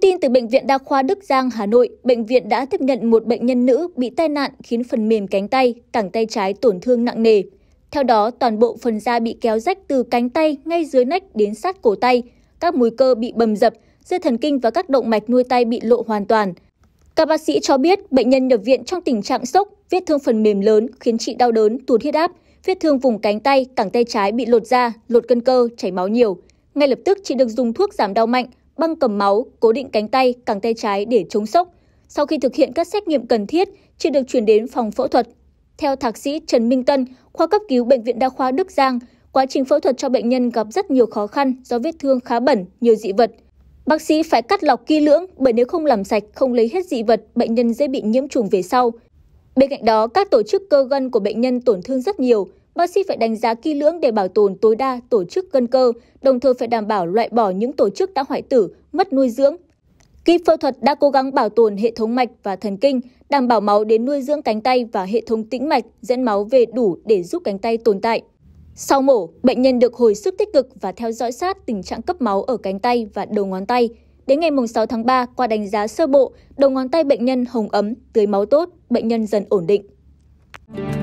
tin từ Bệnh viện Đa khoa Đức Giang, Hà Nội, bệnh viện đã tiếp nhận một bệnh nhân nữ bị tai nạn khiến phần mềm cánh tay, cẳng tay trái tổn thương nặng nề. Theo đó, toàn bộ phần da bị kéo rách từ cánh tay ngay dưới nách đến sát cổ tay, các múi cơ bị bầm dập, dây thần kinh và các động mạch nuôi tay bị lộ hoàn toàn. Các bác sĩ cho biết bệnh nhân nhập viện trong tình trạng sốc, vết thương phần mềm lớn khiến chị đau đớn, tụt huyết áp, vết thương vùng cánh tay, cẳng tay trái bị lột da, lột cân cơ, chảy máu nhiều. Ngay lập tức chị được dùng thuốc giảm đau mạnh băng cầm máu, cố định cánh tay, cẳng tay trái để chống sốc. Sau khi thực hiện các xét nghiệm cần thiết, chị được chuyển đến phòng phẫu thuật. Theo thạc sĩ Trần Minh Tân, khoa cấp cứu Bệnh viện Đa khoa Đức Giang, quá trình phẫu thuật cho bệnh nhân gặp rất nhiều khó khăn do vết thương khá bẩn, nhiều dị vật. Bác sĩ phải cắt lọc kỹ lưỡng bởi nếu không làm sạch, không lấy hết dị vật, bệnh nhân dễ bị nhiễm trùng về sau. Bên cạnh đó, các tổ chức cơ gân của bệnh nhân tổn thương rất nhiều, bác sĩ phải đánh giá kỹ lưỡng để bảo tồn tối đa tổ chức cân cơ, đồng thời phải đảm bảo loại bỏ những tổ chức đã hoại tử, mất nuôi dưỡng. Kỹ phẫu thuật đã cố gắng bảo tồn hệ thống mạch và thần kinh, đảm bảo máu đến nuôi dưỡng cánh tay và hệ thống tĩnh mạch dẫn máu về đủ để giúp cánh tay tồn tại. Sau mổ, bệnh nhân được hồi sức tích cực và theo dõi sát tình trạng cấp máu ở cánh tay và đầu ngón tay. Đến ngày 6 tháng 3, qua đánh giá sơ bộ, đầu ngón tay bệnh nhân hồng ấm, tưới máu tốt, bệnh nhân dần ổn định.